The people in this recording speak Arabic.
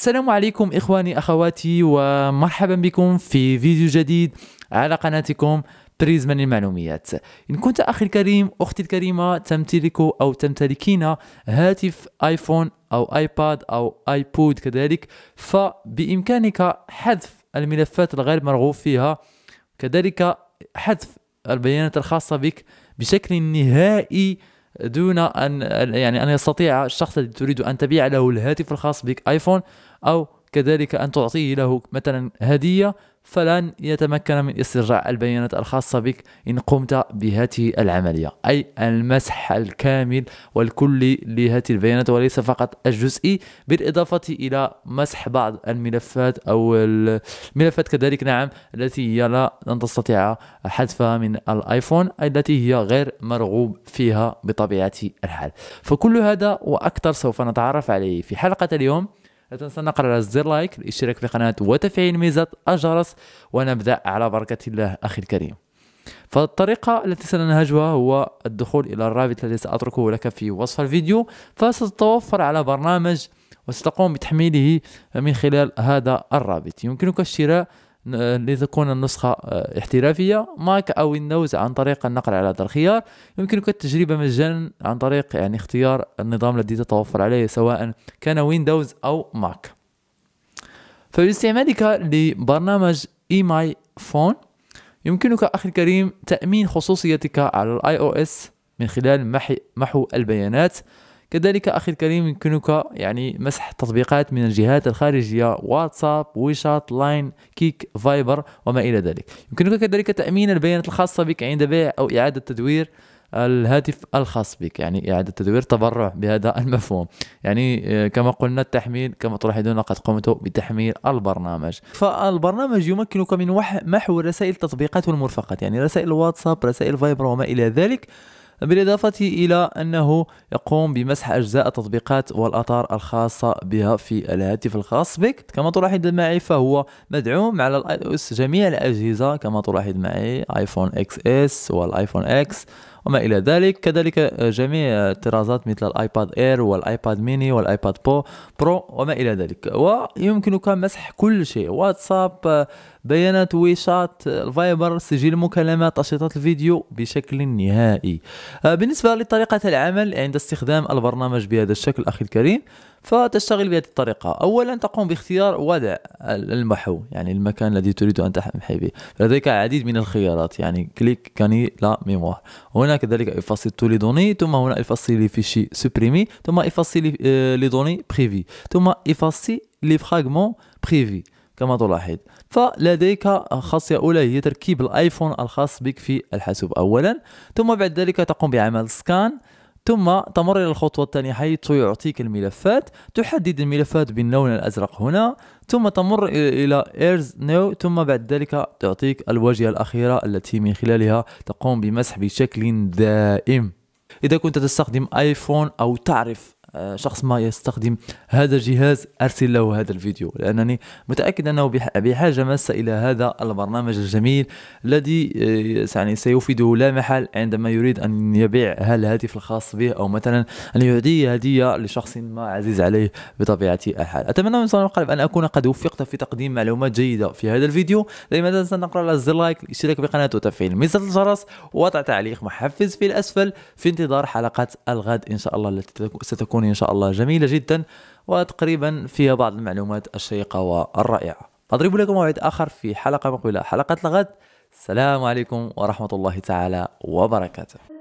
السلام عليكم إخواني أخواتي ومرحبا بكم في فيديو جديد على قناتكم بريزما للمعلوميات إن كنت أخي الكريم أختي الكريمة تمتلك أو تمتلكين هاتف آيفون أو آيباد أو آيبود كذلك فبإمكانك حذف الملفات الغير مرغوب فيها كذلك حذف البيانات الخاصة بك بشكل نهائي دون ان يعني ان يستطيع الشخص الذي تريد ان تبيع له الهاتف الخاص بك ايفون او كذلك ان تعطيه له مثلا هديه فلن يتمكن من استرجاع البيانات الخاصة بك إن قمت بهذه العملية أي المسح الكامل والكلي لهذه البيانات وليس فقط الجزئي بالإضافة إلى مسح بعض الملفات أو الملفات كذلك نعم التي هي لا لن تستطيع حذفها من الآيفون التي هي غير مرغوب فيها بطبيعة الحال فكل هذا وأكثر سوف نتعرف عليه في حلقة اليوم لا تنسى نقر على زر لايك الاشتراك في القناة وتفعيل ميزة الجرس ونبدأ على بركة الله أخي الكريم فالطريقة التي سننهجها هو الدخول إلى الرابط الذي سأتركه لك في وصف الفيديو فستتوفر على برنامج وستقوم بتحميله من خلال هذا الرابط يمكنك الشراء لتكون النسخة آه، احترافية ماك أو ويندوز عن طريق النقل على هذا الخيار يمكنك التجربة مجانا عن طريق يعني اختيار النظام الذي تتوفر عليه سواء كان ويندوز أو ماك فباستعمالك لبرنامج اي ماي فون يمكنك أخي الكريم تأمين خصوصيتك على الاي او اس من خلال محو البيانات كذلك أخي الكريم يمكنك يعني مسح تطبيقات من الجهات الخارجية واتساب ويشات لاين كيك فايبر وما إلى ذلك يمكنك كذلك تأمين البيانات الخاصة بك عند بيع أو إعادة تدوير الهاتف الخاص بك يعني إعادة تدوير تبرع بهذا المفهوم يعني آه، كما قلنا التحميل كما تلاحظون قد قمت بتحميل البرنامج فالبرنامج يمكنك من محو رسائل التطبيقات والمرفقات يعني رسائل واتساب رسائل فايبر وما إلى ذلك بالإضافة إلى أنه يقوم بمسح أجزاء التطبيقات والأطار الخاصة بها في الهاتف الخاص بك كما تلاحظ معي فهو مدعوم على الاي او اس جميع الأجهزة كما تلاحظ معي ايفون اكس اس والايفون اكس وما إلى ذلك كذلك آه، جميع الطرازات آه، مثل الايباد اير والايباد ميني والايباد بو برو وما إلى ذلك ويمكنك مسح كل شيء واتساب آه، بيانات ويشات الفايبر سجل المكالمات اشرطه الفيديو بشكل نهائي بالنسبة لطريقة العمل عند استخدام البرنامج بهذا الشكل أخي الكريم فتشتغل بهذه الطريقة أولا تقوم باختيار وضع المحو يعني المكان الذي تريد أن تحمي به لديك العديد من الخيارات يعني كليك كاني لا ميموار هنا كذلك إفاصي دوني ثم هنا افصل لي فيشي سوبريمي ثم افصل لي دوني بريفي ثم افصل لي فراغمون بريفي كما تلاحظ فلديك خاصية أولى هي تركيب الآيفون الخاص بك في الحاسوب أولا ثم بعد ذلك تقوم بعمل سكان ثم تمر إلى الخطوة الثانية حيث يعطيك الملفات تحدد الملفات باللون الأزرق هنا ثم تمر إلى ايرز نو ثم بعد ذلك تعطيك الواجهة الأخيرة التي من خلالها تقوم بمسح بشكل دائم إذا كنت تستخدم آيفون أو تعرف آه، شخص ما يستخدم هذا الجهاز ارسل له هذا الفيديو لانني متاكد انه بحاجه ماسه الى هذا البرنامج الجميل الذي آه، يعني سيفيده لا محل عندما يريد ان يبيع هذا الهاتف الخاص به او مثلا ان يعطي هديه لشخص ما عزيز عليه بطبيعه الحال اتمنى من صانع القلب ان اكون قد وفقت في تقديم معلومات جيده في هذا الفيديو دائما تنسى ان تقرا على الزر لايك الاشتراك بالقناه وتفعيل ميزه الجرس وضع تعليق محفز في الاسفل في انتظار حلقه الغد ان شاء الله التي ستكون تكون إن شاء الله جميلة جدا وتقريبا فيها بعض المعلومات الشيقة والرائعة أضرب لكم موعد آخر في حلقة مقبلة حلقة الغد السلام عليكم ورحمة الله تعالى وبركاته